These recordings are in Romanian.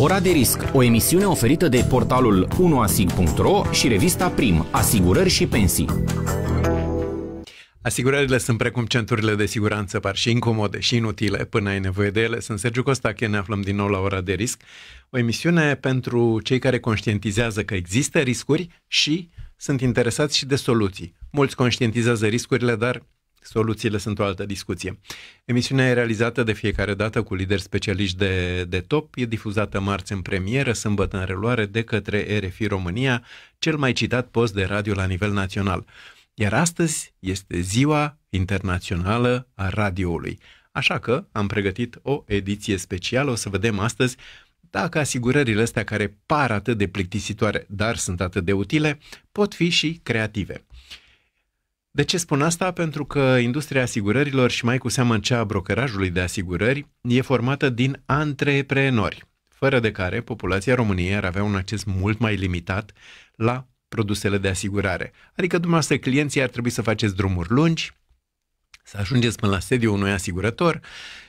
Ora de risc, o emisiune oferită de portalul 1asig.ro și revista Prim, asigurări și pensii. Asigurările sunt precum centurile de siguranță, par și incomode și inutile până ai nevoie de ele. Sunt Sergiu Costache, ne aflăm din nou la Ora de Risc, o emisiune pentru cei care conștientizează că există riscuri și sunt interesați și de soluții. Mulți conștientizează riscurile, dar Soluțiile sunt o altă discuție. Emisiunea e realizată de fiecare dată cu lideri specialiști de, de top, e difuzată marți în premieră, sâmbătă în reluare de către RFI România, cel mai citat post de radio la nivel național. Iar astăzi este Ziua Internațională a Radioului. Așa că am pregătit o ediție specială, o să vedem astăzi dacă asigurările astea care par atât de plictisitoare, dar sunt atât de utile, pot fi și creative. De ce spun asta? Pentru că industria asigurărilor și mai cu seamă cea a brokerajului de asigurări e formată din antreprenori, fără de care populația României ar avea un acces mult mai limitat la produsele de asigurare. Adică dumneavoastră clienții ar trebui să faceți drumuri lungi, să ajungeți până la sediul unui asigurător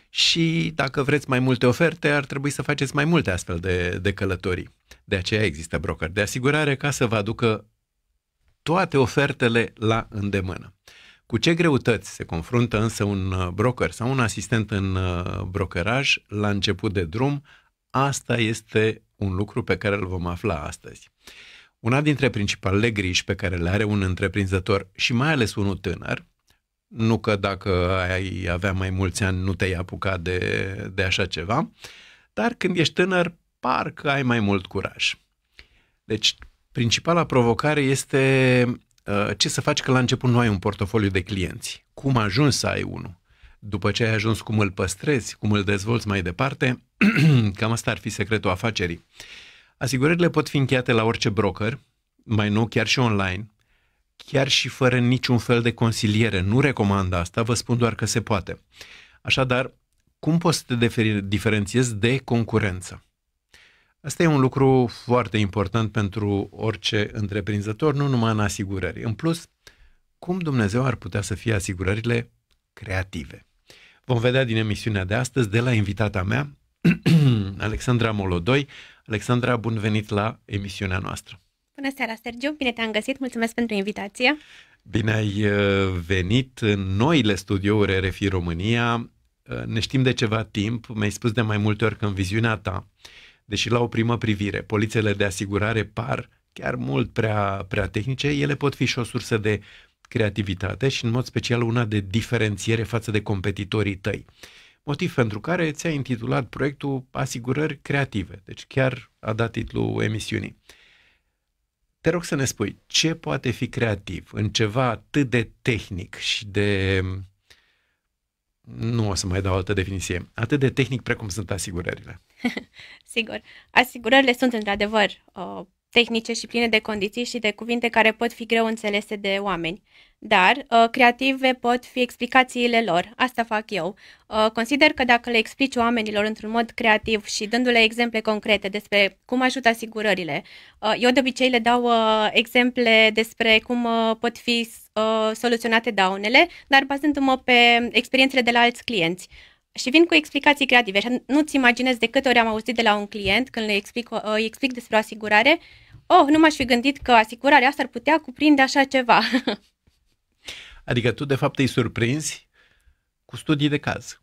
și dacă vreți mai multe oferte, ar trebui să faceți mai multe astfel de, de călătorii. De aceea există broker de asigurare ca să vă aducă toate ofertele la îndemână. Cu ce greutăți se confruntă însă un uh, broker sau un asistent în uh, brokeraj la început de drum? Asta este un lucru pe care îl vom afla astăzi. Una dintre principalele griji pe care le are un întreprinzător și mai ales unul tânăr, nu că dacă ai avea mai mulți ani nu te-ai apucat de, de așa ceva, dar când ești tânăr, parcă ai mai mult curaj. Deci Principala provocare este uh, ce să faci că la început nu ai un portofoliu de clienți. Cum ajungi să ai unul? După ce ai ajuns, cum îl păstrezi, cum îl dezvolți mai departe? Cam asta ar fi secretul afacerii. Asigurările pot fi încheiate la orice broker, mai nou chiar și online, chiar și fără niciun fel de consiliere. Nu recomand asta, vă spun doar că se poate. Așadar, cum poți să te diferențiezi de concurență? Asta e un lucru foarte important pentru orice întreprinzător, nu numai în asigurări. În plus, cum Dumnezeu ar putea să fie asigurările creative? Vom vedea din emisiunea de astăzi de la invitata mea, Alexandra Molodoi. Alexandra, bun venit la emisiunea noastră. Bună seara, Sergiu! Bine te-am găsit! Mulțumesc pentru invitație! Bine ai uh, venit în noile studiouri RFI România. Uh, ne știm de ceva timp, mi-ai spus de mai multe ori că în viziunea ta Deși la o primă privire, polițele de asigurare par chiar mult prea, prea tehnice, ele pot fi și o sursă de creativitate și în mod special una de diferențiere față de competitorii tăi. Motiv pentru care ți-a intitulat proiectul Asigurări Creative, deci chiar a dat titlul emisiunii. Te rog să ne spui ce poate fi creativ în ceva atât de tehnic și de. Nu o să mai dau altă definiție. Atât de tehnic precum sunt asigurările. Sigur. Asigurările sunt într-adevăr uh, tehnice și pline de condiții și de cuvinte care pot fi greu înțelese de oameni. Dar uh, creative pot fi explicațiile lor, asta fac eu. Uh, consider că dacă le explici oamenilor într-un mod creativ și dându-le exemple concrete despre cum ajută asigurările, uh, eu de obicei le dau uh, exemple despre cum uh, pot fi uh, soluționate daunele, dar bazându-mă pe experiențele de la alți clienți și vin cu explicații creative. Și nu-ți imaginezi de câte ori am auzit de la un client când le explic, uh, îi explic despre o asigurare, oh, nu m-aș fi gândit că asigurarea asta ar putea cuprinde așa ceva. Adică tu, de fapt, îi surprinzi cu studii de caz.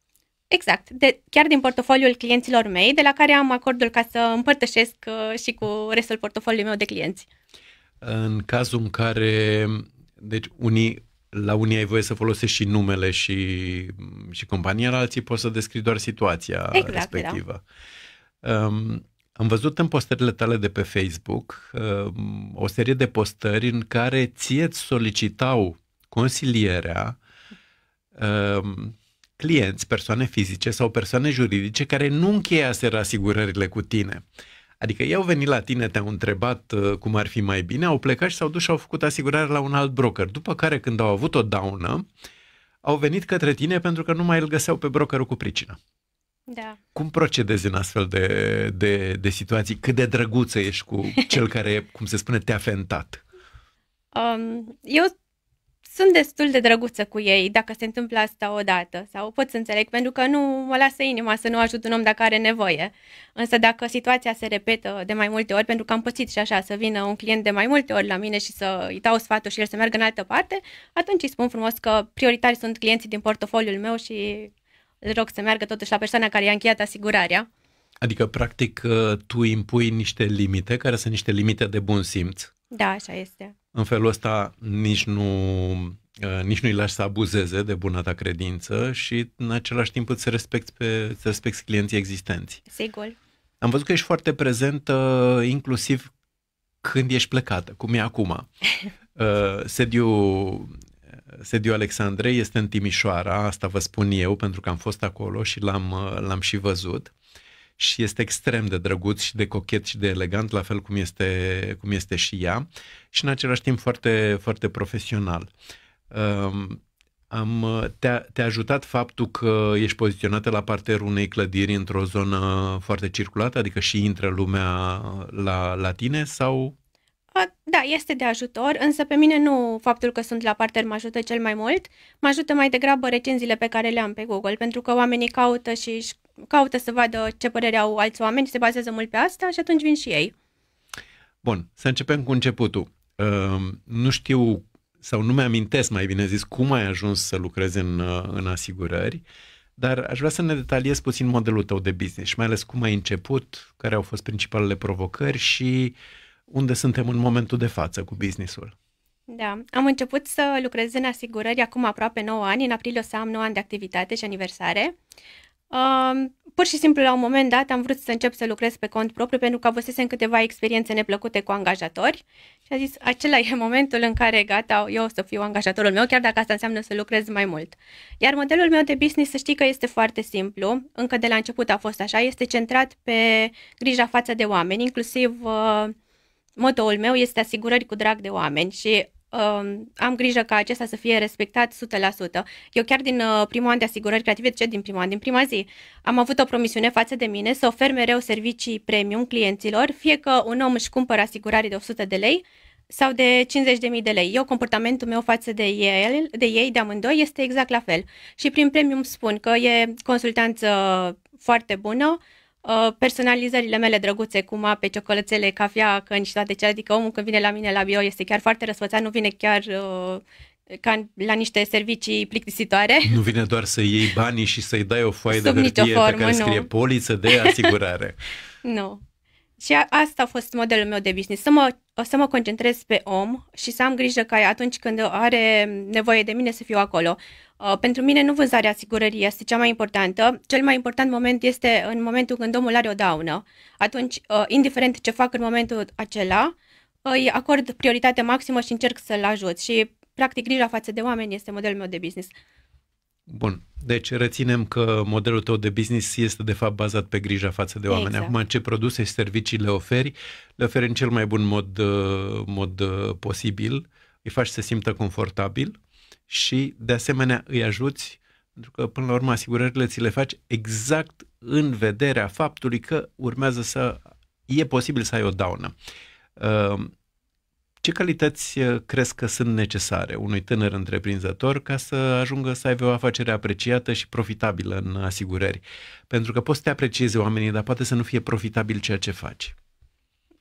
Exact, de, chiar din portofoliul clienților mei, de la care am acordul ca să împărtășesc uh, și cu restul portofoliului meu de clienți. În cazul în care, deci, unii la unii ai voie să folosești și numele și, și compania, la alții poți să descrii doar situația exact, respectivă. Da. Um, am văzut în postările tale de pe Facebook um, o serie de postări în care ție îți solicitau consilierea um, clienți, persoane fizice sau persoane juridice care nu încheiaseră asigurările cu tine. Uh, Adică ei au venit la tine, te-au întrebat uh, cum ar fi mai bine, au plecat și s-au dus și au făcut asigurare la un alt broker. După care, când au avut o daună, au venit către tine pentru că nu mai îl găseau pe brokerul cu pricină. Da. Cum procedezi în astfel de, de, de situații? Cât de drăguță ești cu cel care, cum se spune, te-a fentat? Um, eu sunt destul de drăguță cu ei dacă se întâmplă asta odată sau pot să înțeleg pentru că nu mă lasă inima să nu ajut un om dacă are nevoie. Însă dacă situația se repetă de mai multe ori, pentru că am pățit și așa să vină un client de mai multe ori la mine și să îi dau sfatul și el să meargă în altă parte, atunci îi spun frumos că prioritari sunt clienții din portofoliul meu și îl rog să meargă totuși la persoana care i-a încheiat asigurarea. Adică, practic, tu impui niște limite, care sunt niște limite de bun simț. Da, așa este. În felul ăsta nici nu ă, nici nu-i lași să abuzeze de bună ta credință și în același timp îți respecti, pe, îți respecti clienții existenți. Sigur. Am văzut că ești foarte prezentă inclusiv când ești plecată, cum e acum. Ă, sediu, sediu Alexandrei este în Timișoara, asta vă spun eu pentru că am fost acolo și l-am, ă, l-am și văzut și este extrem de drăguț și de cochet și de elegant, la fel cum este, cum este și ea, și în același timp foarte, foarte profesional. Um, am, te-a, te-a ajutat faptul că ești poziționată la parterul unei clădiri într-o zonă foarte circulată, adică și intră lumea la, la tine sau da, este de ajutor, însă pe mine nu faptul că sunt la parter mă ajută cel mai mult, mă ajută mai degrabă recenziile pe care le am pe Google, pentru că oamenii caută și își caută să vadă ce părere au alți oameni, se bazează mult pe asta și atunci vin și ei. Bun, să începem cu începutul. Uh, nu știu sau nu mi-amintesc mai bine zis cum ai ajuns să lucrezi în, în asigurări, dar aș vrea să ne detaliez puțin modelul tău de business și mai ales cum ai început, care au fost principalele provocări și unde suntem în momentul de față cu businessul. Da, am început să lucrez în asigurări acum aproape 9 ani, în aprilie o să am 9 ani de activitate și aniversare. Uh, pur și simplu, la un moment dat, am vrut să încep să lucrez pe cont propriu pentru că avusesem câteva experiențe neplăcute cu angajatori și a zis, acela e momentul în care, gata, eu o să fiu angajatorul meu, chiar dacă asta înseamnă să lucrez mai mult. Iar modelul meu de business, să știi că este foarte simplu, încă de la început a fost așa, este centrat pe grija față de oameni, inclusiv uh, motoul meu este asigurări cu drag de oameni și uh, am grijă ca acesta să fie respectat 100%. Eu chiar din uh, primul an de asigurări creative, ce din primul an, din prima zi, am avut o promisiune față de mine să ofer mereu servicii premium clienților, fie că un om își cumpără asigurare de 100 de lei sau de 50.000 de lei. Eu, comportamentul meu față de, el, de ei, de amândoi, este exact la fel. Și prin premium spun că e consultanță foarte bună, uh, Uh, personalizările mele drăguțe, cum a pe ciocolățele, cafea, căni și toate cele. Adică omul când vine la mine la bio este chiar foarte răsfățat, nu vine chiar uh, ca la niște servicii plictisitoare. Nu vine doar să iei banii și să-i dai o foaie Sub de hârtie formă, pe care nu. scrie poliță de asigurare. nu. Și a, asta a fost modelul meu de business, să mă, să mă concentrez pe om și să am grijă ca atunci când are nevoie de mine să fiu acolo. Uh, pentru mine nu vânzarea asigurării este cea mai importantă. Cel mai important moment este în momentul când omul are o daună. Atunci, uh, indiferent ce fac în momentul acela, uh, îi acord prioritate maximă și încerc să-l ajut. Și, practic, grija față de oameni este modelul meu de business. Bun. Deci reținem că modelul tău de business este de fapt bazat pe grija față de oameni. Exact. Acum ce produse și servicii le oferi, le oferi în cel mai bun mod, uh, mod uh, posibil, îi faci să se simtă confortabil și de asemenea îi ajuți pentru că până la urmă asigurările ți le faci exact în vederea faptului că urmează să e posibil să ai o daună. Uh, ce calități eh, crezi că sunt necesare unui tânăr întreprinzător ca să ajungă să aibă o afacere apreciată și profitabilă în asigurări? Pentru că poți să te aprecieze oamenii, dar poate să nu fie profitabil ceea ce faci.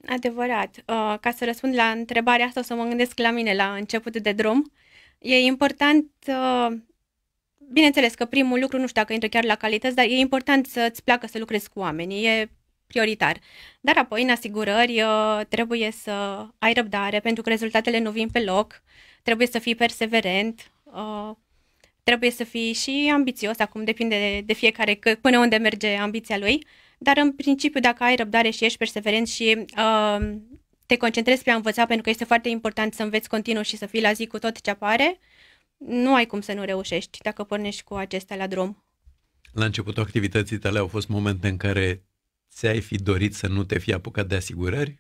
Adevărat. Uh, ca să răspund la întrebarea asta, o să mă gândesc la mine la început de drum. E important, uh, bineînțeles că primul lucru, nu știu dacă intră chiar la calități, dar e important să-ți placă să lucrezi cu oamenii. E prioritar. Dar apoi, în asigurări, uh, trebuie să ai răbdare pentru că rezultatele nu vin pe loc, trebuie să fii perseverent, uh, trebuie să fii și ambițios, acum depinde de fiecare până unde merge ambiția lui, dar în principiu dacă ai răbdare și ești perseverent și uh, te concentrezi pe a învăța, pentru că este foarte important să înveți continuu și să fii la zi cu tot ce apare, nu ai cum să nu reușești dacă pornești cu acesta la drum. La începutul activității tale au fost momente în care ți-ai fi dorit să nu te fi apucat de asigurări?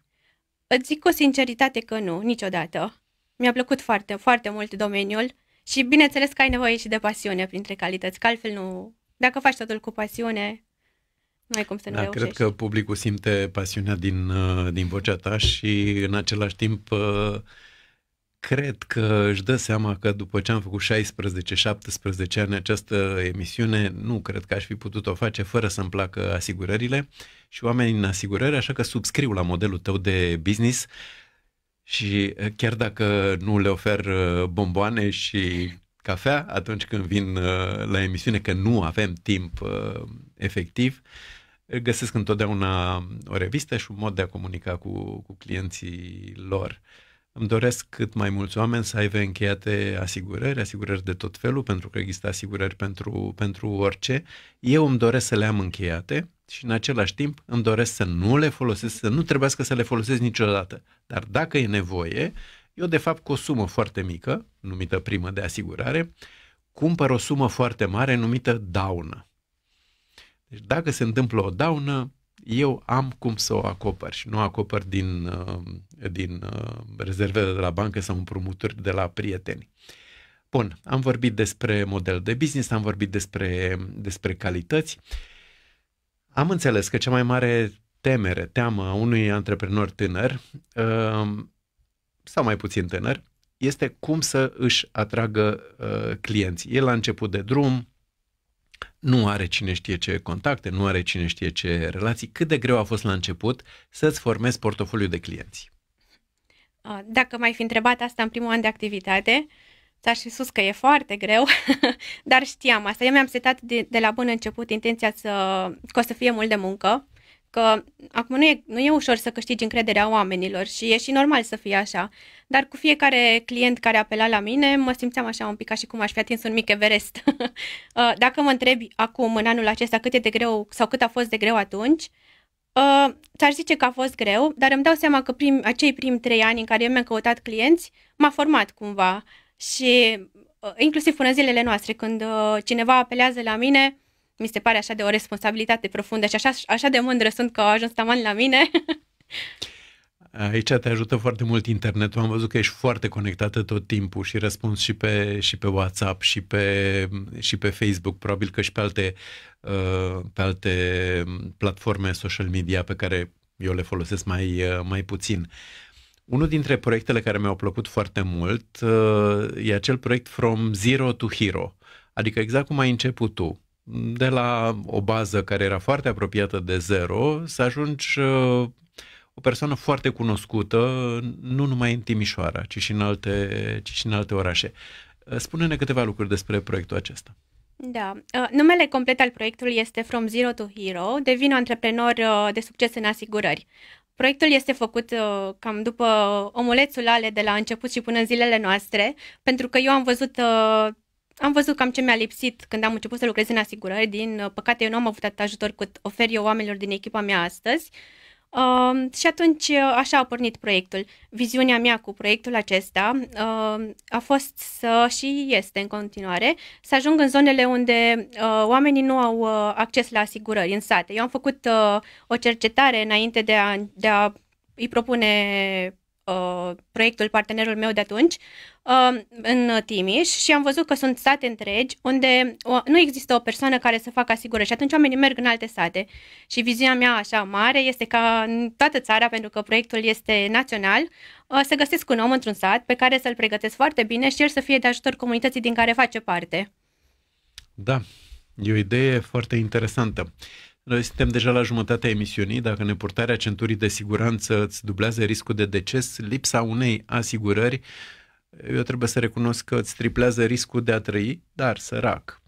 Îți zic cu sinceritate că nu, niciodată. Mi-a plăcut foarte, foarte mult domeniul și bineînțeles că ai nevoie și de pasiune printre calități, că altfel nu... Dacă faci totul cu pasiune, nu ai cum să nu da, reușești. Cred că publicul simte pasiunea din, uh, din vocea ta și în același timp uh, cred că își dă seama că după ce am făcut 16-17 ani această emisiune, nu cred că aș fi putut o face fără să-mi placă asigurările și oameni în asigurări, așa că subscriu la modelul tău de business și eh, chiar dacă nu le ofer eh, bomboane și cafea atunci când vin eh, la emisiune, că nu avem timp efectiv, găsesc întotdeauna o revistă și un mod de a comunica cu, cu clienții lor. Îmi doresc cât mai mulți oameni să aibă încheiate asigurări, asigurări de tot felul, pentru că există asigurări pentru, pentru orice. Eu îmi doresc să le am încheiate și în același timp îmi doresc să nu le folosesc, să nu trebuiască să le folosesc niciodată. Dar dacă e nevoie, eu de fapt cu o sumă foarte mică, numită primă de asigurare, cumpăr o sumă foarte mare numită daună. Deci dacă se întâmplă o daună, eu am cum să o acopăr și nu acopăr din, uh, din uh, rezervele de la bancă sau împrumuturi de la prieteni. Bun, am vorbit despre model de business, am vorbit despre, despre calități. Am înțeles că cea mai mare temere, teamă a unui antreprenor tânăr uh, sau mai puțin tânăr este cum să își atragă clienții. E la început de drum, nu are cine știe ce contacte, nu are cine știe ce relații. Cât de greu a fost la început să-ți formezi portofoliul de clienți? Dacă mai fi întrebat asta în primul an de activitate, ți-aș fi spus că e foarte greu, dar știam asta. Eu mi-am setat de, de la bun început intenția să, că o să fie mult de muncă, că acum nu e, nu e ușor să câștigi încrederea oamenilor și e și normal să fie așa, dar cu fiecare client care apela la mine, mă simțeam așa un pic ca și cum aș fi atins un mic Everest. Uh, dacă mă întrebi acum, în anul acesta, cât e de greu sau cât a fost de greu atunci, Uh, ți-aș zice că a fost greu, dar îmi dau seama că prim, acei primi trei ani în care eu mi-am căutat clienți m-a format cumva și uh, inclusiv până zilele noastre, când uh, cineva apelează la mine, mi se pare așa de o responsabilitate profundă și așa, așa de mândră sunt că au ajuns taman la mine. Aici te ajută foarte mult internetul. Am văzut că ești foarte conectată tot timpul și răspunzi și pe, și pe WhatsApp și pe, și pe Facebook, probabil că și pe alte, uh, pe alte platforme social media pe care eu le folosesc mai, uh, mai puțin. Unul dintre proiectele care mi-au plăcut foarte mult uh, e acel proiect From Zero to Hero, adică exact cum ai început tu de la o bază care era foarte apropiată de zero, să ajungi uh, o persoană foarte cunoscută, nu numai în Timișoara, ci și în alte, ci și în alte orașe. Uh, spune-ne câteva lucruri despre proiectul acesta. Da. Uh, numele complet al proiectului este From Zero to Hero, devin un antreprenor de succes în asigurări. Proiectul este făcut uh, cam după omulețul ale de la început și până în zilele noastre, pentru că eu am văzut uh, am văzut cam ce mi-a lipsit când am început să lucrez în asigurări. Din uh, păcate, eu nu am avut atât ajutor cât ofer eu oamenilor din echipa mea astăzi. Uh, și atunci uh, așa a pornit proiectul. Viziunea mea cu proiectul acesta uh, a fost să și este în continuare să ajung în zonele unde uh, oamenii nu au uh, acces la asigurări în sate. Eu am făcut uh, o cercetare înainte de a, de a îi propune uh, proiectul, partenerul meu de atunci, uh, în Timiș și am văzut că sunt sate întregi unde o, nu există o persoană care să facă asigură și atunci oamenii merg în alte sate. Și viziunea mea așa mare este ca în toată țara, pentru că proiectul este național, uh, să găsesc un om într-un sat pe care să-l pregătesc foarte bine și el să fie de ajutor comunității din care face parte. Da, e o idee foarte interesantă. Noi suntem deja la jumătatea emisiunii. Dacă neportarea centurii de siguranță îți dublează riscul de deces, lipsa unei asigurări, eu trebuie să recunosc că îți triplează riscul de a trăi, dar sărac.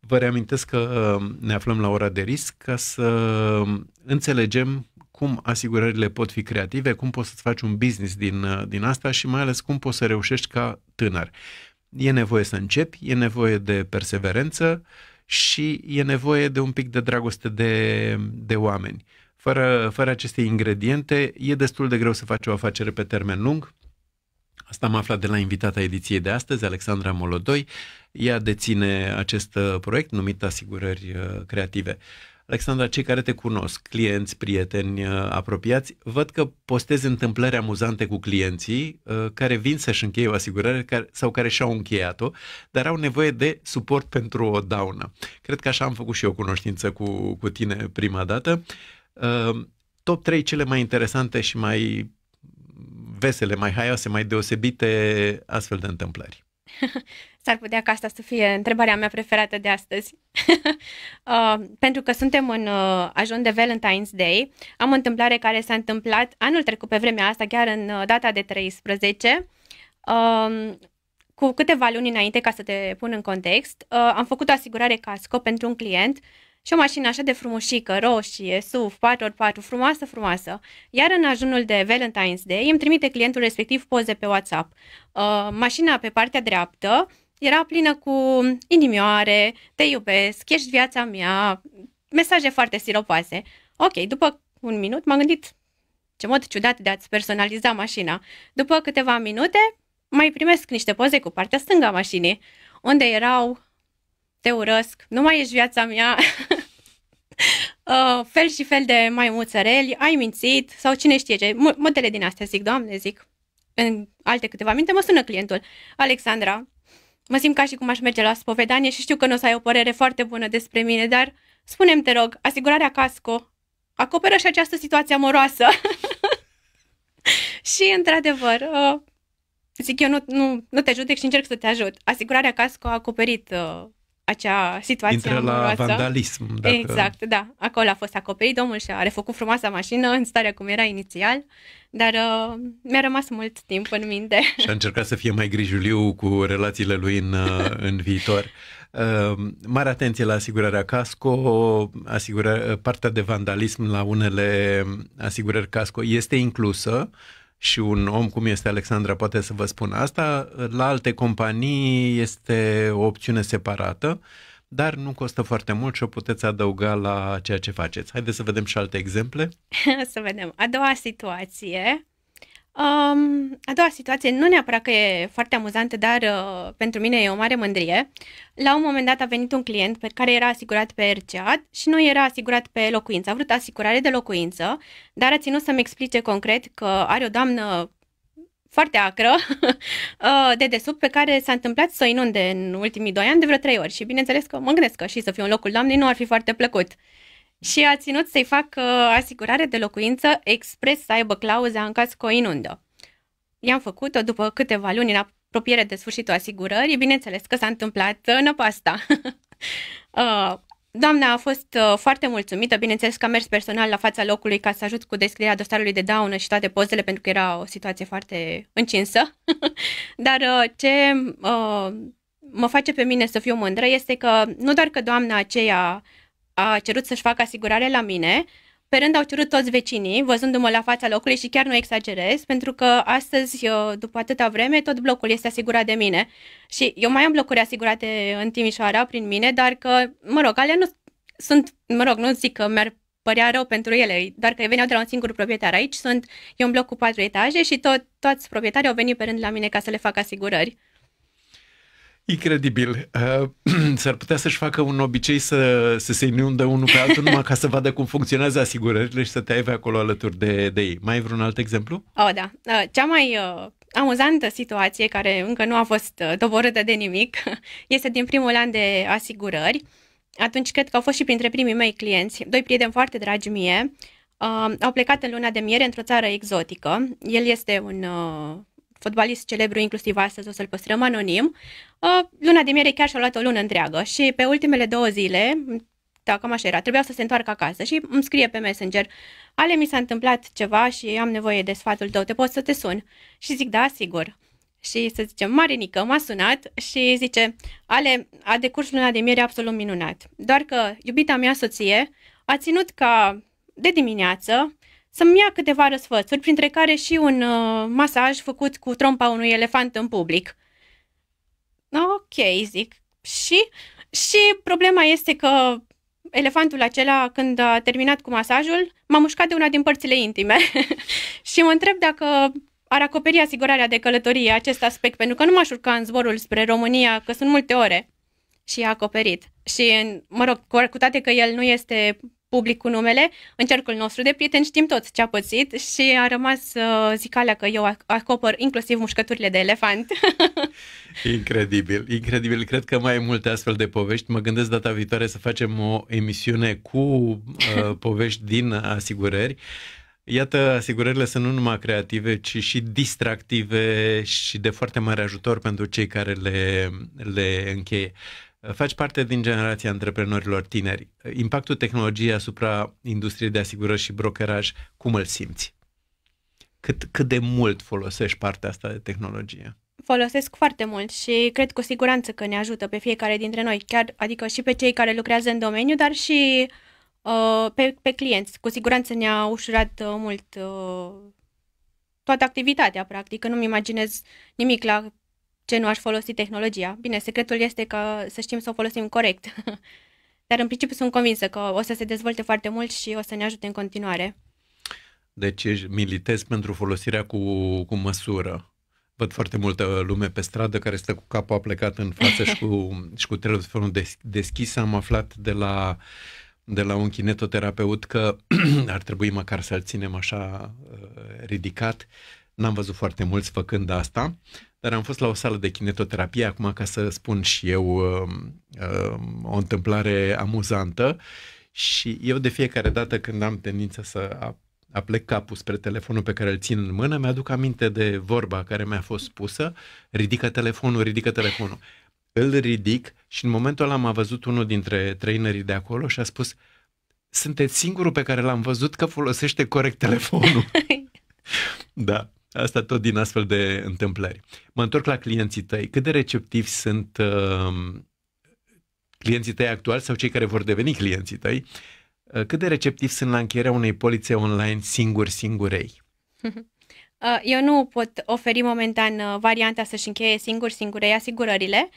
Vă reamintesc că uh, ne aflăm la ora de risc ca să uh, înțelegem cum asigurările pot fi creative, cum poți să-ți faci un business din, uh, din asta și mai ales cum poți să reușești ca tânăr. E nevoie să începi, e nevoie de perseverență, uh, și e nevoie de un pic de dragoste de, de oameni. Fără, fără aceste ingrediente e destul de greu să faci o afacere pe termen lung. Asta am aflat de la invitata ediției de astăzi, Alexandra Molodoi. Ea deține acest uh, proiect numit Asigurări uh, Creative. Uh, Alexandra, cei care te cunosc, clienți, prieteni uh, apropiați, văd că postezi întâmplări amuzante cu clienții uh, care vin să-și încheie o asigurare sau care și-au încheiat-o, dar au nevoie de suport pentru o daună. Cred că așa am făcut și eu cunoștință cu, cu tine prima dată. Uh, top 3 cele mai interesante și mai vesele, mai haioase, mai deosebite astfel de întâmplări. S-ar putea ca asta să fie întrebarea mea preferată de astăzi. uh, pentru că suntem în uh, ajun de Valentine's Day, am o întâmplare care s-a întâmplat anul trecut pe vremea asta, chiar în uh, data de 13. Uh, um, cu câteva luni înainte, ca să te pun în context, uh, am făcut o asigurare casco pentru un client și o mașină așa de frumoșică, roșie, SUV, 4x4, frumoasă, frumoasă. Iar în ajunul de Valentine's Day îmi trimite clientul respectiv poze pe WhatsApp. Uh, mașina pe partea dreaptă, era plină cu inimioare, te iubesc, ești viața mea, mesaje foarte siropoase. Ok, după un minut m-am gândit ce mod ciudat de a-ți personaliza mașina. După câteva minute mai primesc niște poze cu partea stângă a mașinii, unde erau te urăsc, nu mai ești viața mea, uh, fel și fel de mai maimuțăreli, ai mințit sau cine știe ce, modele din astea zic, doamne, zic. În alte câteva minte mă sună clientul, Alexandra, Mă simt ca și cum aș merge la spovedanie și știu că nu o să ai o părere foarte bună despre mine, dar spune-mi, te rog, asigurarea casco acoperă și această situație amoroasă. și, într-adevăr, uh, zic eu, nu, nu, nu te judec și încerc să te ajut. Asigurarea casco a acoperit uh, acea situație Intră la vandalism. Dacă... Exact, da. Acolo a fost acoperit, omul și-a refăcut frumoasa mașină în starea cum era inițial, dar uh, mi-a rămas mult timp în minte. Și a încercat să fie mai grijuliu cu relațiile lui în, uh, în viitor. Uh, mare atenție la asigurarea casco, asigurarea, uh, partea de vandalism la unele asigurări casco este inclusă, uh, și un om cum este Alexandra poate să vă spun asta, la alte companii este o opțiune separată, dar nu costă foarte mult și o puteți adăuga la ceea ce faceți. Haideți să vedem și alte exemple. să vedem. A doua situație Um, a doua situație, nu neapărat că e foarte amuzantă, dar uh, pentru mine e o mare mândrie. La un moment dat a venit un client pe care era asigurat pe RCA și nu era asigurat pe locuință. A vrut asigurare de locuință, dar a ținut să-mi explice concret că are o doamnă foarte acră uh, de desub, pe care s-a întâmplat să o inunde în ultimii doi ani de vreo trei ori și bineînțeles că mă gândesc că și să fiu în locul doamnei nu ar fi foarte plăcut. Uh, și a ținut să-i facă asigurare de locuință expres să aibă clauza în caz că o inundă. I-am făcut-o după câteva luni în apropiere de sfârșitul asigurării, bineînțeles că s-a întâmplat uh, năpasta. Uh, doamna a fost uh, foarte mulțumită, bineînțeles că a mers personal la fața locului ca să ajut cu descrierea dosarului de daună și toate pozele, pentru că era o situație foarte încinsă. Dar ce mă face pe mine să fiu mândră este că nu doar că doamna aceea a cerut să-și facă asigurare la mine. Pe rând au cerut toți vecinii, văzându-mă la fața locului și chiar nu exagerez, pentru că astăzi, uh, după atâta vreme, tot blocul este asigurat de mine. Și eu mai am blocuri asigurate în Timișoara prin mine, dar că, mă rog, alea nu sunt, mă rog, nu zic că mi-ar părea rău pentru ele, doar că veneau de la un singur proprietar. Aici sunt, e un bloc cu patru etaje și tot, toți proprietarii au venit pe rând la mine ca să le fac asigurări. Incredibil. Uh, s-ar putea să-și facă un obicei să, să se inundă unul pe altul numai ca să vadă cum funcționează asigurările și să te aibă acolo alături de, de ei. Mai vreun alt exemplu? Oh, da. Uh, cea mai uh, amuzantă situație care încă nu a fost uh, dovorâtă de nimic este din primul an de asigurări. Atunci cred că au fost și printre primii mei clienți, doi prieteni foarte dragi mie, uh, au plecat în luna de miere într-o țară exotică. El este un uh, fotbalist celebru, inclusiv astăzi o să-l păstrăm anonim, uh, luna de miere chiar și-a luat o lună întreagă și pe ultimele două zile, da, cam așa era, trebuia să se întoarcă acasă și îmi scrie pe Messenger, Ale, mi s-a întâmplat ceva și am nevoie de sfatul tău, te pot să te sun? Și zic, da, sigur. Și să zicem, Marinică m-a sunat și zice, Ale, a decurs luna de miere absolut minunat, doar că iubita mea soție a ținut ca de dimineață să-mi ia câteva răsfățuri, printre care și un uh, masaj făcut cu trompa unui elefant în public. Ok, zic. Și? Și problema este că elefantul acela, când a terminat cu masajul, m-a mușcat de una din părțile intime și mă întreb dacă ar acoperi asigurarea de călătorie acest aspect, pentru că nu m-aș urca în zborul spre România, că sunt multe ore. Și a acoperit. Și, mă rog, cu toate că el nu este public cu numele, în cercul nostru de prieteni știm toți ce a pățit și a rămas uh, zicalea că eu acopăr inclusiv mușcăturile de elefant. incredibil, incredibil. Cred că mai e multe astfel de povești. Mă gândesc data viitoare să facem o emisiune cu uh, povești din asigurări. Iată, asigurările sunt nu numai creative, ci și distractive și de foarte mare ajutor pentru cei care le, le încheie. Faci parte din generația antreprenorilor tineri. Impactul tehnologiei asupra industriei de asigurări și brokeraj, cum îl simți? Cât, cât de mult folosești partea asta de tehnologie? Folosesc foarte mult și cred cu siguranță că ne ajută pe fiecare dintre noi, chiar adică și pe cei care lucrează în domeniu, dar și uh, pe, pe clienți. Cu siguranță ne-a ușurat uh, mult uh, toată activitatea, practic. Nu-mi imaginez nimic la ce nu aș folosi tehnologia. Bine, secretul este că să știm să o folosim corect. Dar în principiu sunt convinsă că o să se dezvolte foarte mult și o să ne ajute în continuare. Deci militez pentru folosirea cu, cu măsură. Văd foarte multă lume pe stradă care stă cu capul plecat în față și cu, și cu telefonul deschis. Am aflat de la de la un kinetoterapeut că ar trebui măcar să-l ținem așa uh, ridicat. N-am văzut foarte mulți făcând asta, dar am fost la o sală de kinetoterapie acum ca să spun și eu um, um, o întâmplare amuzantă și eu de fiecare dată când am tendința să aplec capul spre telefonul pe care îl țin în mână, mi-aduc aminte de vorba care mi-a fost spusă, ridică telefonul, ridică telefonul. Îl ridic și în momentul ăla m-a văzut unul dintre trainerii de acolo și a spus sunteți singurul pe care l-am văzut că folosește corect telefonul. da. Asta tot din astfel de întâmplări. Mă întorc la clienții tăi. Cât de receptivi sunt um, clienții tăi actuali sau cei care vor deveni clienții tăi? Uh, cât de receptivi sunt la încheierea unei polițe online singuri, singurei? Uh, eu nu pot oferi momentan uh, varianta să-și încheie singur, singurei asigurările,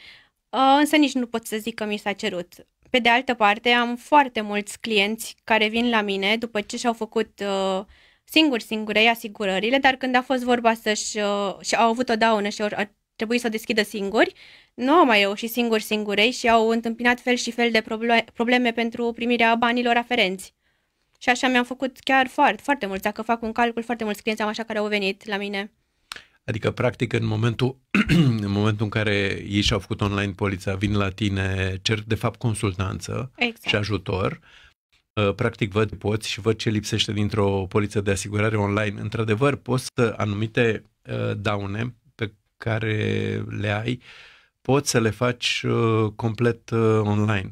însă nici nu pot să zic că mi s-a cerut. Pe de altă parte, am foarte mulți clienți care vin la mine după ce și-au făcut uh, singur singure ia asigurările, dar când a fost vorba să-și uh, și au avut o daună și a trebuit să o deschidă singuri, nu au mai reușit singuri singurei și au întâmpinat fel și fel de probleme pentru primirea banilor aferenți. Și așa mi-am făcut chiar foarte, foarte mulți, dacă fac un calcul, foarte mulți clienți am așa care au venit la mine. Adică, practic, în momentul, în momentul în care ei și-au făcut online polița, vin la tine, cer, de fapt, consultanță exact. și ajutor, uh, Uh, practic văd poți și văd ce lipsește dintr-o poliță de asigurare online. Într-adevăr, poți să anumite uh, daune pe care le ai, poți să le faci uh, complet online.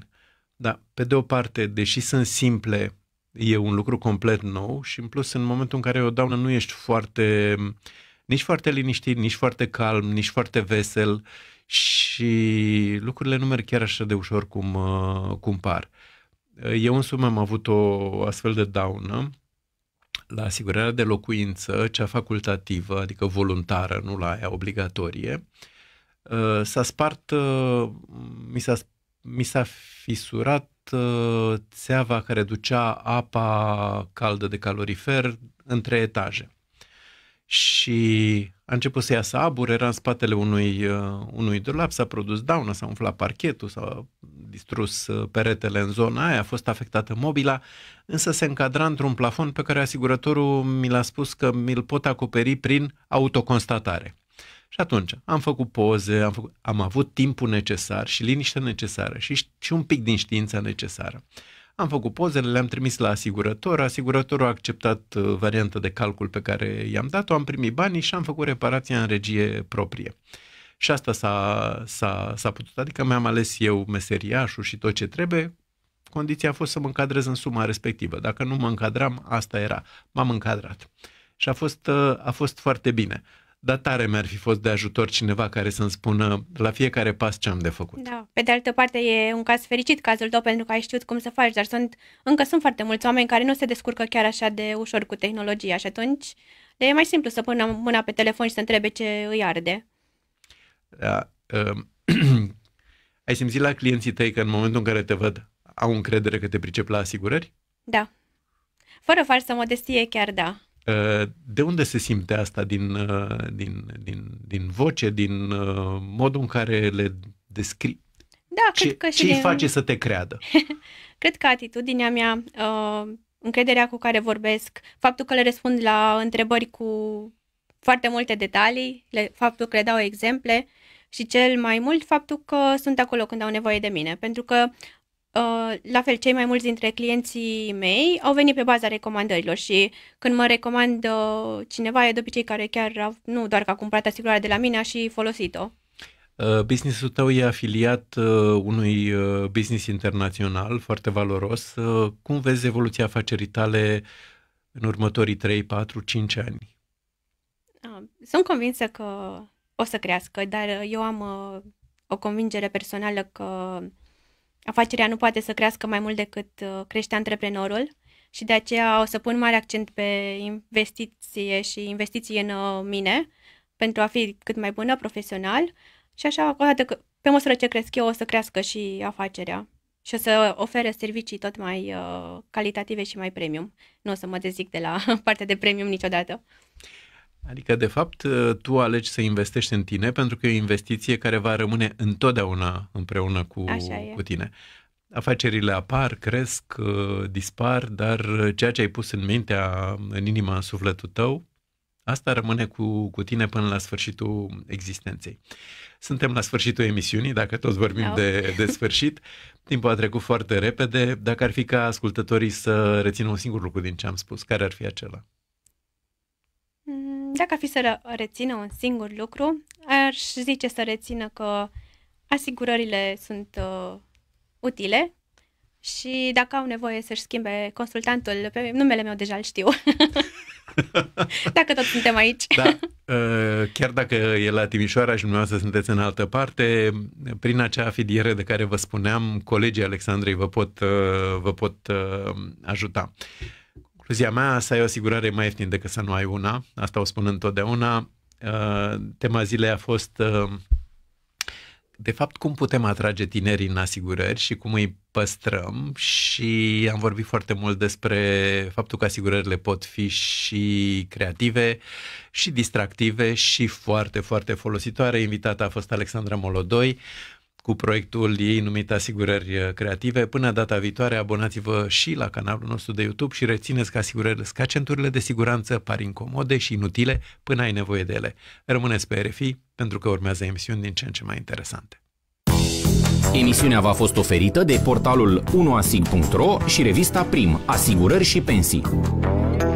Dar, pe de o parte, deși sunt simple, e un lucru complet nou și, în plus, în momentul în care o daună nu ești foarte, mm, nici foarte liniștit, nici foarte calm, nici foarte vesel și lucrurile nu merg chiar așa de ușor cum, cum par. Uh, eu însumi am avut o astfel de daună la asigurarea de locuință, cea facultativă, adică voluntară, nu la aia obligatorie. Uh, s-a spart, uh, mi s-a, mi s-a fisurat uh, țeava care ducea apa caldă de calorifer între etaje. Și a început să iasă abur, era în spatele unui, unui dulap, s-a produs daună, s-a umflat parchetul, s-a distrus uh, peretele în zona aia, a fost afectată mobila, însă se încadra într-un plafon pe care asigurătorul mi l-a spus că mi-l pot acoperi prin autoconstatare. Și atunci am făcut poze, am, făcut, am avut timpul necesar și liniștea necesară și, și un pic din știința necesară. Am făcut pozele, le-am trimis la asigurător, asigurătorul a acceptat uh, varianta de calcul pe care i-am dat-o, am primit banii și am făcut reparația în regie proprie. Și asta s-a, s-a, s-a putut. Adică mi-am ales eu meseriașul și tot ce trebuie. Condiția a fost să mă încadrez în suma respectivă. Dacă nu mă încadram, asta era. M-am încadrat. Și a fost, uh, a fost foarte bine. Dar tare mi-ar fi fost de ajutor cineva care să-mi spună la fiecare pas ce am de făcut. Da, pe de altă parte e un caz fericit cazul tău pentru că ai știut cum să faci, dar sunt, încă sunt foarte mulți oameni care nu se descurcă chiar așa de ușor cu tehnologia și atunci le e mai simplu să pună mâna pe telefon și să întrebe ce îi arde da? Uh, ai simțit la clienții tăi că în momentul în care te văd au încredere că te pricep la asigurări? Da. Fără falsă modestie, chiar da. Ehm, de unde se simte asta? Din, ehm, din, din, din voce, din modul în care le descrii? Da, ce, cred că și ce de... îi face să te creadă? cred că atitudinea mea, încrederea cu care vorbesc, faptul că le răspund la întrebări cu foarte multe detalii, le, faptul că le dau exemple, și cel mai mult faptul că sunt acolo când au nevoie de mine, pentru că uh, la fel, cei mai mulți dintre clienții mei au venit pe baza recomandărilor și când mă recomandă cineva, e de obicei care chiar nu doar că a cumpărat asigurarea de la mine, a și folosit-o. Uh, businessul tău e afiliat uh, unui business internațional foarte valoros. Cum vezi evoluția afacerii tale în următorii 3, 4, 5 ani? Ah, sunt convinsă că o să crească, dar uh, eu am uh, o convingere personală că afacerea nu poate să crească mai mult decât uh, crește antreprenorul și de aceea o să pun mare accent pe investiție și investiții în uh, mine pentru a fi cât mai bună profesional și așa, odată că, pe măsură ce cresc eu, o să crească și afacerea și o să ofere servicii tot mai uh, calitative și mai premium. Nu o să mă dezic de la partea de premium niciodată. Adică, de fapt, uh, tu alegi să investești în tine pentru că e o investiție care va rămâne întotdeauna împreună cu, cu tine. Afacerile apar, cresc, uh, dispar, dar uh, ceea ce ai pus în mintea, în inima, în sufletul tău, asta rămâne cu, cu tine până la sfârșitul existenței. Suntem la sfârșitul emisiunii, dacă tot vorbim de, de sfârșit. Timpul a trecut foarte repede. Dacă ar fi ca ascultătorii să rețină un singur lucru din ce am spus, care ar fi acela? Dacă ar fi să rețină un singur lucru, aș zice să rețină că asigurările sunt uh, utile și dacă au nevoie să-și schimbe consultantul, pe numele meu deja îl știu. dacă tot suntem aici. Da. Uh, chiar dacă e la Timișoara și dumneavoastră sunteți în altă parte, prin acea afiliere de care vă spuneam, colegii Alexandrei vă pot, uh, vă pot uh, ajuta concluzia mea, să ai o asigurare mai ieftin decât să nu ai una. Asta o spun întotdeauna. Uh, tema zilei a fost uh, de fapt, cum putem atrage tinerii în asigurări și cum îi păstrăm și am vorbit foarte mult despre faptul că asigurările pot fi și creative, și distractive, și foarte, foarte folositoare. Invitata a fost Alexandra Molodoi, cu proiectul ei numit Asigurări uh, Creative. Până data viitoare, abonați-vă și la canalul nostru de YouTube și rețineți că asigurările scacenturile de siguranță par incomode și inutile până ai nevoie de ele. Rămâneți pe RFI pentru că urmează emisiuni din ce în ce mai interesante. Emisiunea v-a fost oferită de portalul 1asig.ro și revista Prim, Asigurări și Pensii.